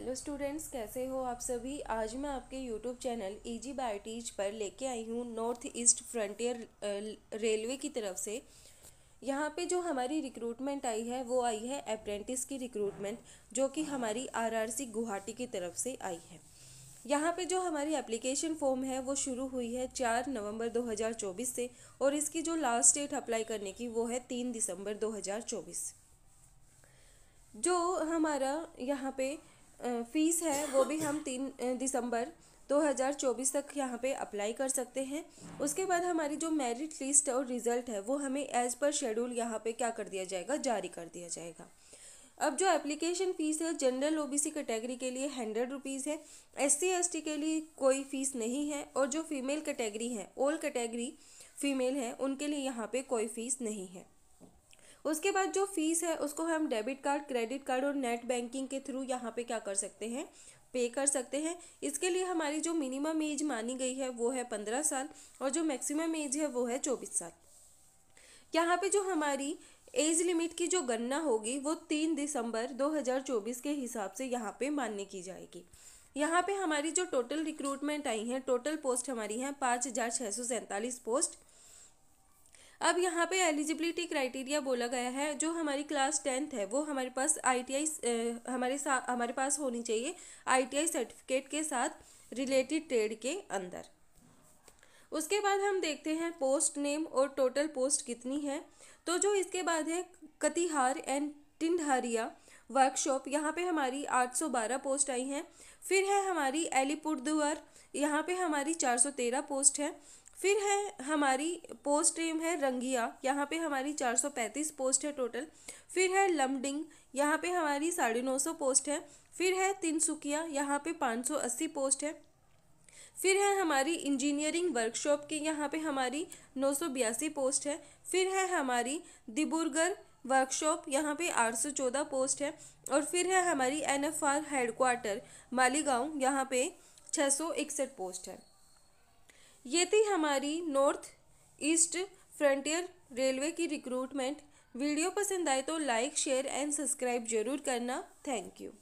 hello students कैसे हो आप सभी आज मैं आपके यूट्यूब चैनल ई जी बायोटीज पर लेके आई हूँ नॉर्थ ईस्ट फ्रंटियर रेलवे की तरफ से यहाँ पे जो हमारी रिक्रूटमेंट आई है वो आई है अप्रेंटिस की रिक्रूटमेंट जो कि हमारी आरआरसी गुवाहाटी की तरफ से आई है यहाँ पे जो हमारी एप्लीकेशन फॉर्म है वो शुरू हुई है चार नवम्बर दो से और इसकी जो लास्ट डेट अप्लाई करने की वो है तीन दिसंबर दो जो हमारा यहाँ पे फ़ीस है वो भी हम तीन दिसंबर 2024 तक यहाँ पे अप्लाई कर सकते हैं उसके बाद हमारी जो मेरिट लिस्ट और रिज़ल्ट है वो हमें एज़ पर शेड्यूल यहाँ पे क्या कर दिया जाएगा जारी कर दिया जाएगा अब जो एप्लीकेशन फ़ीस है जनरल ओबीसी कैटेगरी के लिए हंड्रेड रुपीज़ है एस सी के लिए कोई फ़ीस नहीं है और जो फीमेल कैटेगरी है ओल्ड कैटेगरी फीमेल हैं उनके लिए यहाँ पे कोई फ़ीस नहीं है उसके बाद जो फीस है उसको हम डेबिट कार्ड क्रेडिट कार्ड और नेट बैंकिंग के थ्रू यहाँ पे क्या कर सकते हैं पे कर सकते हैं इसके लिए हमारी जो मिनिमम एज मानी गई है वो है पंद्रह साल और जो मैक्सिमम एज है वो है चौबीस साल यहाँ पे जो हमारी एज लिमिट की जो गणना होगी वो तीन दिसंबर 2024 के हिसाब से यहाँ पे मान्य की जाएगी यहाँ पे हमारी जो टोटल रिक्रूटमेंट आई है टोटल पोस्ट हमारी है पाँच हज़ार छः सौ सैंतालीस पोस्ट अब यहाँ पे एलिजिबिलिटी क्राइटेरिया बोला गया है जो हमारी क्लास टेंथ है वो हमारे पास आईटीआई हमारे साथ हमारे पास होनी चाहिए आईटीआई सर्टिफिकेट के साथ रिलेटेड ट्रेड के अंदर उसके बाद हम देखते हैं पोस्ट नेम और टोटल पोस्ट कितनी है तो जो इसके बाद है कतिहार एंड टिंडहारिया वर्कशॉप यहाँ पे हमारी 812 पोस्ट आई हैं फिर है हमारी एलीपुरदुअर यहाँ पे हमारी 413 पोस्ट है फिर है हमारी पोस्ट नेम है रंगिया यहाँ पे हमारी 435 पोस्ट है टोटल फिर है लमडिंग यहाँ पे हमारी साढ़े नौ सौ पोस्ट है फिर है तिनसुकिया यहाँ पे 580 पोस्ट है फिर है हमारी इंजीनियरिंग वर्कशॉप की यहाँ पे हमारी नौ सौ बयासी पोस्ट है फिर है हमारी दिबुरगर वर्कशॉप यहाँ पे आठ सौ चौदह पोस्ट है और फिर है हमारी एनएफआर हेडक्वार्टर मालीगाँव यहाँ पे छः सौ इकसठ पोस्ट है ये थी हमारी नॉर्थ ईस्ट फ्रंटियर रेलवे की रिक्रूटमेंट वीडियो पसंद आए तो लाइक शेयर एंड सब्सक्राइब जरूर करना थैंक यू